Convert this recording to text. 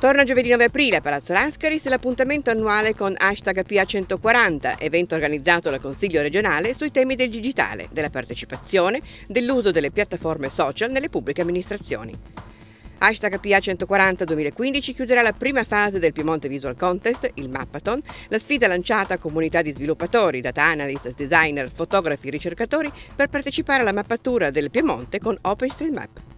Torna giovedì 9 aprile a Palazzo Lascaris l'appuntamento annuale con hashtag PA140, evento organizzato dal Consiglio regionale sui temi del digitale, della partecipazione, dell'uso delle piattaforme social nelle pubbliche amministrazioni. Hashtag PA140 2015 chiuderà la prima fase del Piemonte Visual Contest, il Mappathon, la sfida lanciata a comunità di sviluppatori, data analysts, designer, fotografi, ricercatori per partecipare alla mappatura del Piemonte con OpenStreetMap.